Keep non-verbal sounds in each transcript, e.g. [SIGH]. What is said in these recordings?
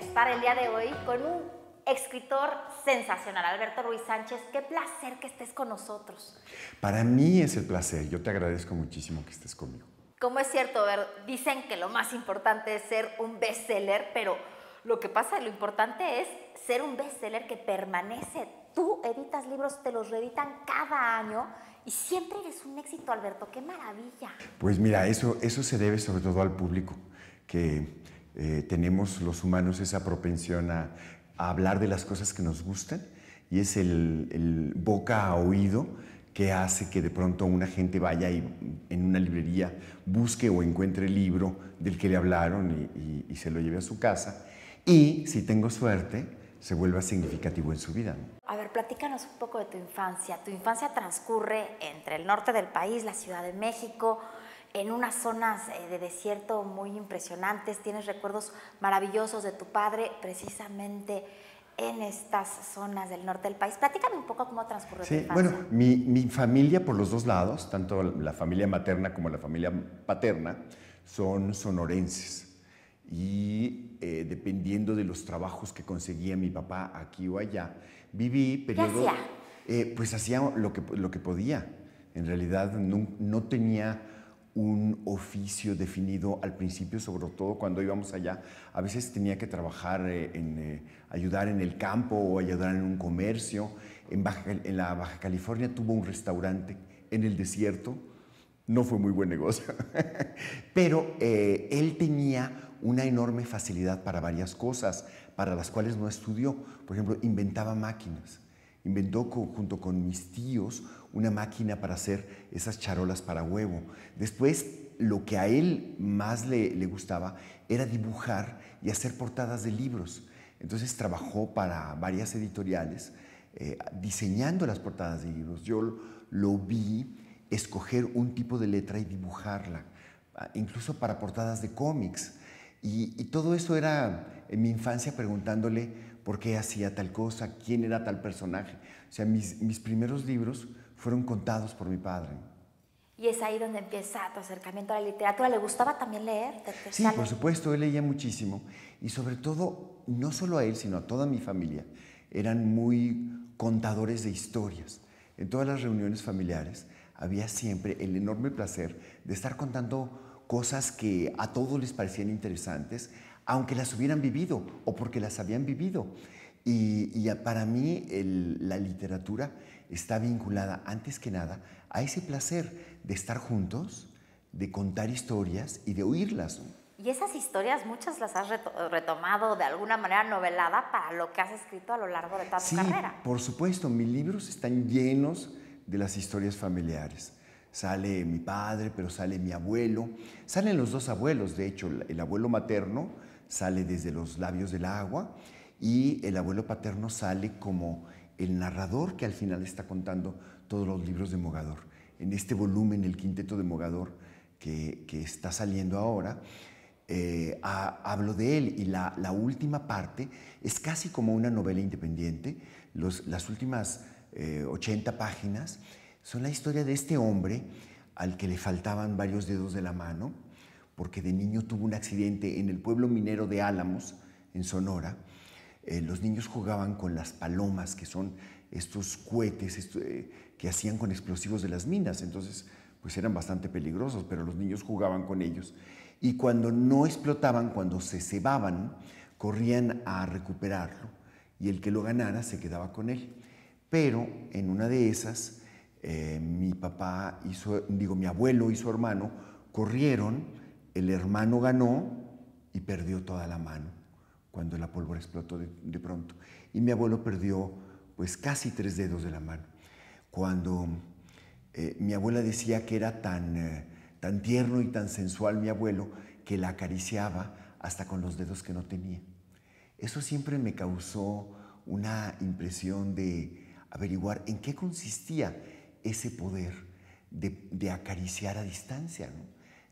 estar el día de hoy con un escritor sensacional, Alberto Ruiz Sánchez. Qué placer que estés con nosotros. Para mí es el placer. Yo te agradezco muchísimo que estés conmigo. Como es cierto, ver, dicen que lo más importante es ser un bestseller, pero lo que pasa, lo importante es ser un bestseller que permanece. Tú editas libros, te los reeditan cada año y siempre eres un éxito, Alberto. ¡Qué maravilla! Pues mira, eso, eso se debe sobre todo al público, que, eh, tenemos los humanos esa propensión a, hablar de las cosas que nos gustan y es el, boca a oído que hace que de pronto una gente vaya y en una librería busque o encuentre el libro del que le hablaron y, y se lo lleve a su casa. Y si tengo suerte, se vuelva significativo en su vida. A ver, platícanos un poco de tu infancia. Tu infancia transcurre entre el norte del país, la Ciudad de México, en unas zonas eh, de desierto muy impresionantes, tienes recuerdos maravillosos de tu padre precisamente en estas zonas del norte del país. Platícame un poco cómo transcurrió sí, Bueno, mi, familia por los dos lados, tanto la familia materna como la familia paterna, son sonorenses. Y eh, dependiendo de los trabajos que conseguía mi papá aquí o allá, viví periodos... Eh, pues hacía lo que, lo que podía. En realidad no, no tenía un oficio definido al principio, sobre todo cuando íbamos allá. A veces tenía que trabajar eh, en eh, ayudar en el campo o ayudar en un comercio. En, la Baja California tuvo un restaurante en el desierto. No fue muy buen negocio, [LAUGHS] pero eh, él tenía una enorme facilidad para varias cosas, para las cuales no estudió. Por ejemplo, inventaba máquinas Inventó junto con mis tíos una máquina para hacer esas charolas para huevo. Después, lo que a él más le, gustaba era dibujar y hacer portadas de libros. Entonces trabajó para varias editoriales eh, diseñando las portadas de libros. Yo lo, vi escoger un tipo de letra y dibujarla, ah, incluso para portadas de cómics. y todo eso era en mi infancia preguntándole, por qué hacía tal cosa, quién era tal personaje. O sea, mis, mis primeros libros fueron contados por mi padre. Y es ahí donde empieza tu acercamiento a la literatura. ¿Le gustaba también leer? sí, por supuesto, él leía muchísimo. Y sobre todo, no solo a él, sino a toda mi familia. Eran muy contadores de historias. En todas las reuniones familiares había siempre el enorme placer de estar contando cosas que a todos les parecían interesantes, aunque las hubieran vivido o porque las habían vivido. Y, para mí la literatura está vinculada, antes que nada, a ese placer de estar juntos, de contar historias y de oírlas. Y esas historias muchas las has retomado de alguna manera novelada para lo que has escrito a lo largo de toda tu sí, carrera. Por supuesto, mis libros están llenos de las historias familiares. Sale mi padre, pero sale mi abuelo. Salen los dos abuelos, de hecho, el abuelo materno sale desde los labios del agua y el abuelo paterno sale como el narrador que al final está contando todos los libros de Mogador. En este volumen, el quinteto de Mogador que, está saliendo ahora, eh, hablo de él y la, última parte es casi como una novela independiente. las últimas 80 eh, páginas son la historia de este hombre al que le faltaban varios dedos de la mano, porque de niño tuvo un accidente en el pueblo minero de Álamos, en Sonora. Eh, los niños jugaban con las palomas, que son estos cohetes eh, que hacían con explosivos de las minas. Entonces, pues eran bastante peligrosos, pero los niños jugaban con ellos. Y cuando no explotaban, cuando se cebaban, corrían a recuperarlo y el que lo ganara se quedaba con él. Pero en una de esas, eh, mi papá hizo, digo, mi abuelo y su hermano corrieron el hermano ganó y perdió toda la mano cuando la pólvora explotó de, pronto. Y mi abuelo perdió pues casi tres dedos de la mano. Cuando eh, mi abuela decía que era tan, eh, tan tierno y tan sensual mi abuelo que la acariciaba hasta con los dedos que no tenía. Eso siempre me causó una impresión de averiguar en qué consistía ese poder de, de acariciar a distancia. ¿no?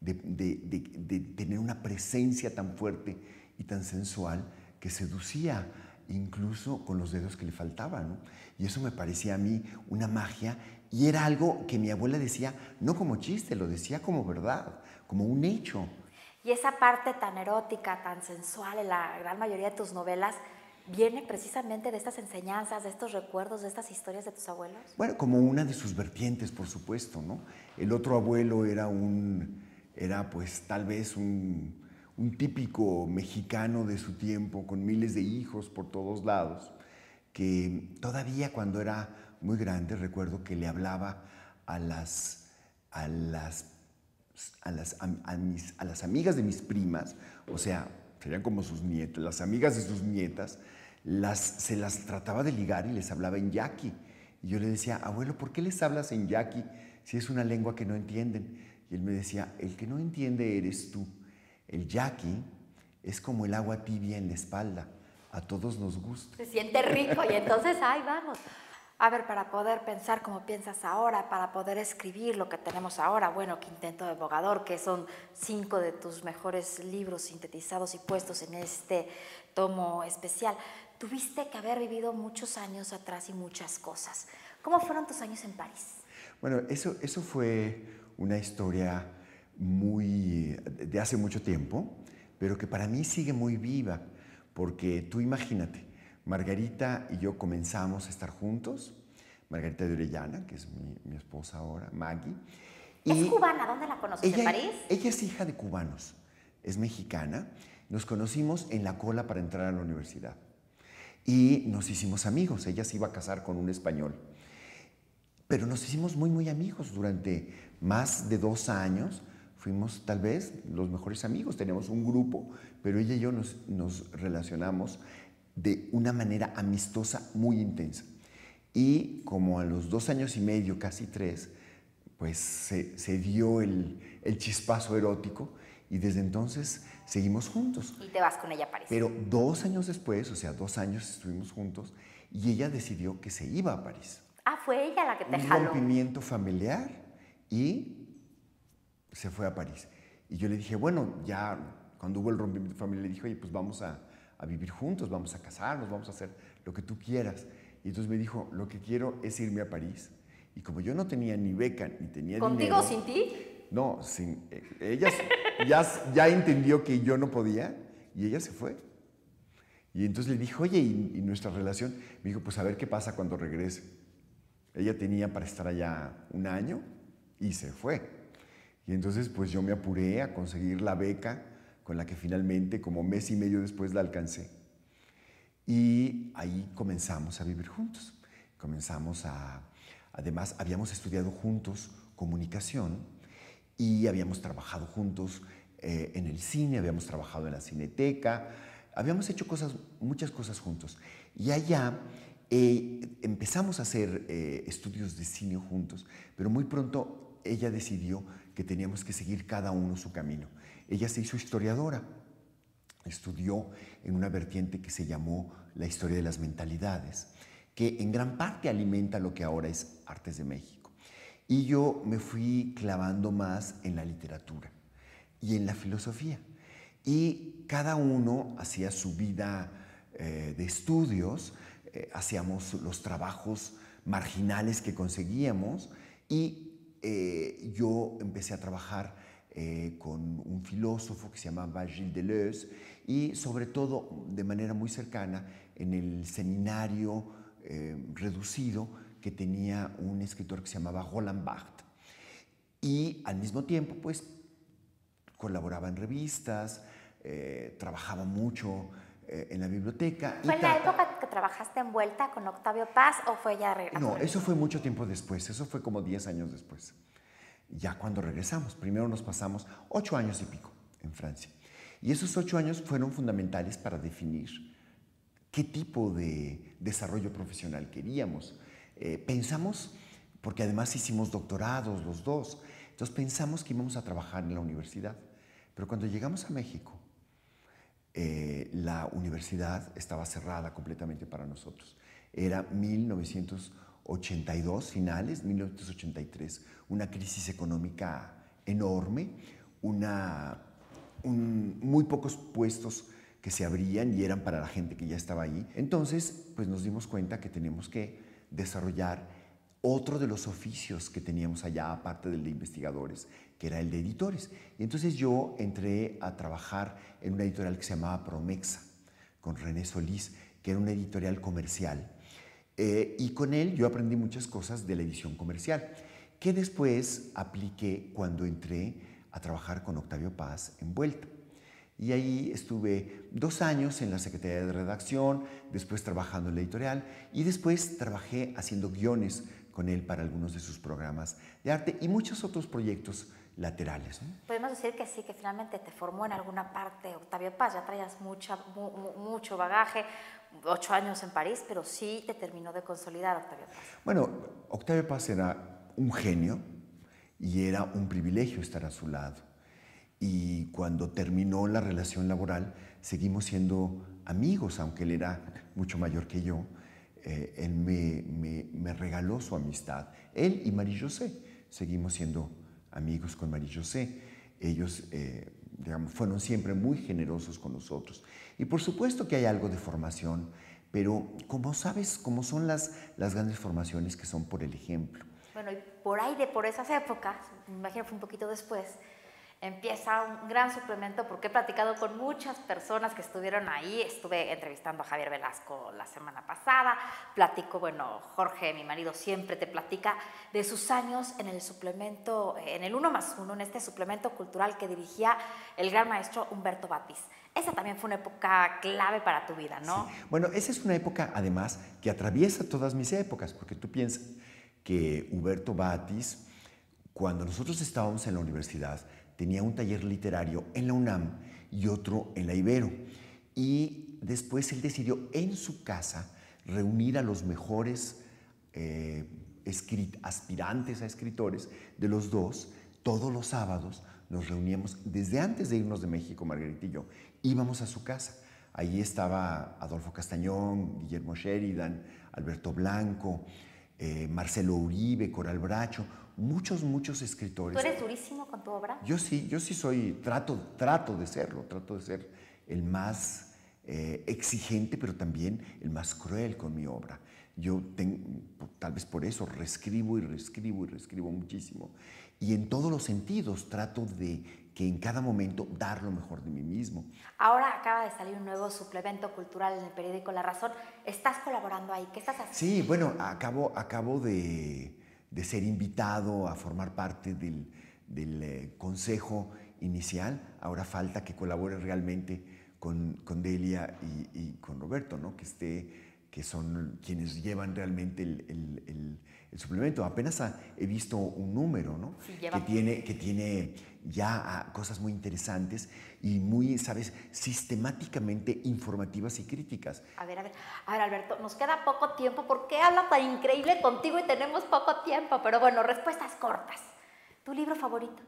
de, tener una presencia tan fuerte y tan sensual que seducía incluso con los dedos que le faltaban. Y eso me parecía a mí una magia y era algo que mi abuela decía, no como chiste, lo decía como verdad, como un hecho. Y esa parte tan erótica, tan sensual en la gran mayoría de tus novelas, viene precisamente de estas enseñanzas, de estos recuerdos, de estas historias de tus abuelos. Bueno, como una de sus vertientes, por supuesto, ¿no? El otro abuelo era un era pues tal vez un, típico mexicano de su tiempo, con miles de hijos por todos lados, que todavía cuando era muy grande recuerdo que le hablaba a las, a las, las, a, las amigas de mis primas, o sea, serían como sus nietas, las amigas de sus nietas, las, se las trataba de ligar y les hablaba en yaqui. Y yo le decía, abuelo, ¿por qué les hablas en yaqui si es una lengua que no entienden? Y él me decía, el que no entiende eres tú. El yaqui es como el agua tibia en la espalda. A todos nos gusta. Se siente rico y entonces, ahí vamos. A ver, para poder pensar como piensas ahora, para poder escribir lo que tenemos ahora, bueno, Quintento de Bogador, que son cinco de tus mejores libros sintetizados y puestos en este tomo especial, tuviste que haber vivido muchos años atrás y muchas cosas. ¿Cómo fueron tus años en París? Bueno, eso, eso fue una historia muy de hace mucho tiempo, pero que para mí sigue muy viva, porque tú imagínate, Margarita y yo comenzamos a estar juntos, Margarita de Orellana, que es mi, esposa ahora, Maggie. ¿Es cubana? ¿Dónde la conoces? ¿En París? Ella es hija de cubanos, es mexicana. Nos conocimos en la cola para entrar a la universidad y nos hicimos amigos. Ella se iba a casar con un español. Pero nos hicimos muy, muy amigos durante más de dos años, fuimos tal vez los mejores amigos, Tenemos un grupo, pero ella y yo nos, relacionamos de una manera amistosa muy intensa. Y como a los dos años y medio, casi tres, pues se, dio el, chispazo erótico y desde entonces seguimos juntos. Y te vas con ella a París. Pero dos años después, o sea, dos años estuvimos juntos y ella decidió que se iba a París. Ah, fue ella la que te jaló. Un rompimiento familiar y se fue a París. Y yo le dije, bueno, ya cuando hubo el rompimiento de familia, le dije, oye, pues vamos a, vivir juntos, vamos a casarnos, vamos a hacer lo que tú quieras. Y entonces me dijo, lo que quiero es irme a París. Y como yo no tenía ni beca, ni tenía ¿Contigo dinero... ¿Contigo sin ti? No, sin, eh, ella ya, ya entendió que yo no podía y ella se fue. Y entonces le dije, oye, ¿y, ¿y, nuestra relación? Me dijo, pues a ver qué pasa cuando regrese. Ella tenía para estar allá un año y se fue. Y entonces pues yo me apuré a conseguir la beca con la que finalmente como mes y medio después la alcancé. Y ahí comenzamos a vivir juntos. Comenzamos a, además habíamos estudiado juntos comunicación y habíamos trabajado juntos eh, en el cine, habíamos trabajado en la cineteca, habíamos hecho cosas, muchas cosas juntos. Y allá eh, empezamos a hacer eh, estudios de cine juntos, pero muy pronto ella decidió que teníamos que seguir cada uno su camino. Ella se hizo historiadora, estudió en una vertiente que se llamó la historia de las mentalidades, que en gran parte alimenta lo que ahora es Artes de México. Y yo me fui clavando más en la literatura y en la filosofía. Y cada uno hacía su vida eh, de estudios, eh, hacíamos los trabajos marginales que conseguíamos y eh, yo empecé a trabajar eh, con un filósofo que se llamaba Gilles Deleuze y sobre todo de manera muy cercana en el seminario eh, reducido que tenía un escritor que se llamaba Roland Barthes. Y al mismo tiempo, pues, colaboraba en revistas, trabajaba mucho eh, en la biblioteca. ¿Fue en la época que trabajaste en Vuelta con Octavio Paz o fue ya No, eso fue mucho tiempo después, eso fue como 10 años después. Ya cuando regresamos, primero nos pasamos 8 años y pico en Francia. Y esos 8 años fueron fundamentales para definir qué tipo de desarrollo profesional queríamos. Eh, pensamos, porque además hicimos doctorados los dos, entonces pensamos que íbamos a trabajar en la universidad. Pero cuando llegamos a México, eh, la universidad estaba cerrada completamente para nosotros. Era 1982, finales, 1983, una crisis económica enorme, una, muy pocos puestos que se abrían y eran para la gente que ya estaba ahí. Entonces, pues nos dimos cuenta que tenemos que desarrollar otro de los oficios que teníamos allá, aparte del de investigadores, que era el de editores. Y entonces yo entré a trabajar en una editorial que se llamaba Promexa, con René Solís, que era una editorial comercial. Eh, y con él yo aprendí muchas cosas de la edición comercial, que después apliqué cuando entré a trabajar con Octavio Paz en Vuelta. Y ahí estuve dos años en la Secretaría de Redacción, después trabajando en la editorial y después trabajé haciendo guiones con él para algunos de sus programas de arte y muchos otros proyectos laterales. Podemos decir que sí, que finalmente te formó en alguna parte Octavio Paz, ya traías mucho bagaje, ocho años en París, pero sí te terminó de consolidar Octavio Paz. Bueno, Octavio Paz era un genio y era un privilegio estar a su lado. Y cuando terminó la relación laboral, seguimos siendo amigos, aunque él era mucho mayor que yo. Eh, él me, regaló su amistad. Él y María José. Seguimos siendo amigos con María José. Ellos, eh, fueron siempre muy generosos con nosotros. Y por supuesto que hay algo de formación, pero como sabes, cómo son las, las grandes formaciones que son por el ejemplo. Bueno, y por ahí de por esas épocas, me imagino fue un poquito después, empieza un gran suplemento porque he platicado con muchas personas que estuvieron ahí, estuve entrevistando a Javier Velasco la semana pasada, platico, bueno, Jorge, mi marido, siempre te platica de sus años en el suplemento, en el uno más uno, en este suplemento cultural que dirigía el gran maestro Humberto Batis. Esa también fue una época clave para tu vida, ¿no? Bueno, esa es una época además que atraviesa todas mis épocas, porque tú piensas que Humberto Batis, cuando nosotros estábamos en la universidad, tenía un taller literario en la UNAM y otro en la Ibero. Y después él decidió en su casa reunir a los mejores eh, aspirantes a escritores de los dos. Todos los sábados nos reuníamos, desde antes de irnos de México, Margarita y yo, íbamos a su casa. Allí estaba Adolfo Castañón, Guillermo Sheridan, Alberto Blanco, eh, Marcelo Uribe, Coral Bracho, muchos, muchos escritores. ¿Tú eres durísimo con tu obra? Yo sí, yo sí soy, trato, trato de serlo, trato de ser el más eh, exigente, pero también el más cruel con mi obra. Yo tengo, tal vez por eso, reescribo y reescribo y reescribo muchísimo. Y en todos los sentidos trato de que en cada momento dar lo mejor de mí mismo. Ahora acaba de salir un nuevo suplemento cultural en el periódico La Razón. ¿Estás colaborando ahí? ¿Qué estás haciendo? Sí, bueno, acabo, acabo de, ser invitado a formar parte del, eh, consejo inicial. Ahora falta que colabore realmente con, Delia y, con Roberto, ¿no? Que esté que son quienes llevan realmente el, el, suplemento. Apenas he visto un número, ¿no? que, tiene, que tiene ya ah, cosas muy interesantes y muy, ¿sabes?, sistemáticamente informativas y críticas. A ver, a ver, a ver, Alberto, nos queda poco tiempo. ¿Por qué habla tan increíble contigo y tenemos poco tiempo? Pero bueno, respuestas cortas. ¿Tu libro favorito?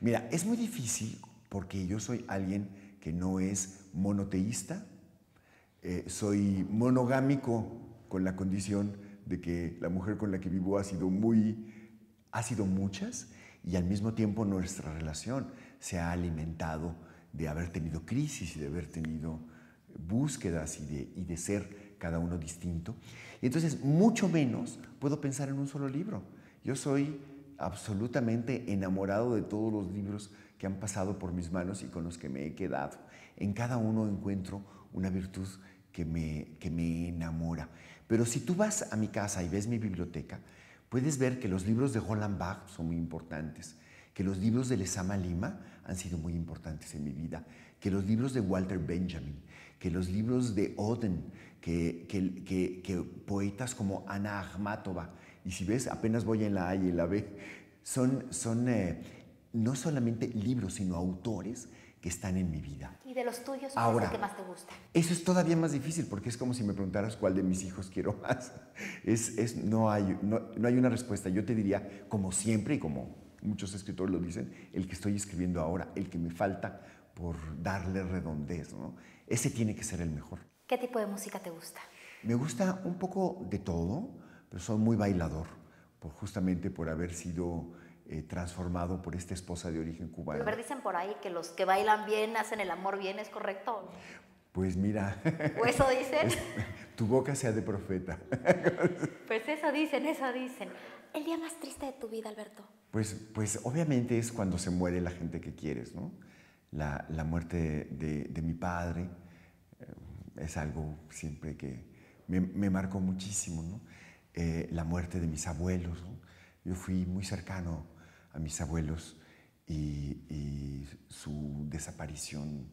Mira, es muy difícil porque yo soy alguien que no es monoteísta, eh, soy monogámico con la condición de que la mujer con la que vivo ha sido muy, ha sido muchas y al mismo tiempo nuestra relación se ha alimentado de haber tenido crisis y de haber tenido búsquedas y de, y de ser cada uno distinto. Y entonces, mucho menos puedo pensar en un solo libro. Yo soy absolutamente enamorado de todos los libros que han pasado por mis manos y con los que me he quedado. En cada uno encuentro una virtud que me, enamora. Pero si tú vas a mi casa y ves mi biblioteca, puedes ver que los libros de Holland Bach son muy importantes, que los libros de Lesama Lima han sido muy importantes en mi vida, que los libros de Walter Benjamin, que los libros de Oden, que, poetas como Ana Akhmatova, y si ves, apenas voy en la A y la B, son, eh, no solamente libros, sino autores están en mi vida. Y de los tuyos, ¿cuál es el que más te gusta? Eso es todavía más difícil porque es como si me preguntaras cuál de mis hijos quiero [LAUGHS] más. Es, es no, hay, no, no, hay una respuesta. Yo te diría, como siempre y como muchos escritores lo dicen, el que estoy escribiendo ahora, el que me falta por darle redondez, ¿no? Ese tiene que ser el mejor. ¿Qué tipo de música te gusta? Me gusta un poco de todo, pero soy muy bailador, por, justamente por haber sido eh, transformado por esta esposa de origen cubano. ver, dicen por ahí que los que bailan bien hacen el amor bien, ¿es correcto? Pues mira. ¿O eso dicen? [LAUGHS] tu boca sea de profeta. Pues eso dicen, eso dicen. ¿El día más triste de tu vida, Alberto? Pues, pues obviamente es cuando se muere la gente que quieres, ¿no? La, muerte de, mi padre eh, es algo siempre que me, marcó muchísimo, ¿no? Eh, la muerte de mis abuelos, ¿no? Yo fui muy cercano a mis abuelos y, su desaparición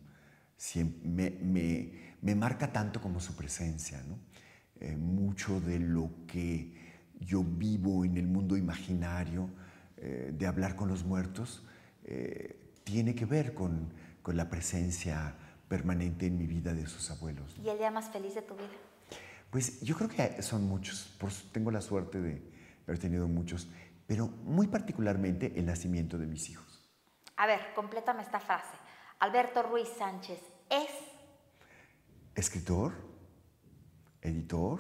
me, marca tanto como su presencia. Eh, mucho de lo que yo vivo en el mundo imaginario eh, de hablar con los muertos eh, tiene que ver con, la presencia permanente en mi vida de sus abuelos. ¿Y el día más feliz de tu vida? Pues yo creo que son muchos. tengo la suerte de haber tenido muchos pero muy particularmente el nacimiento de mis hijos. A ver, complétame esta frase. Alberto Ruiz Sánchez es... Escritor, editor,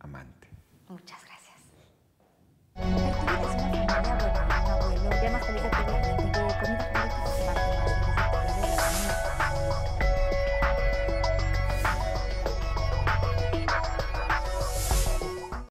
amante. Muchas gracias.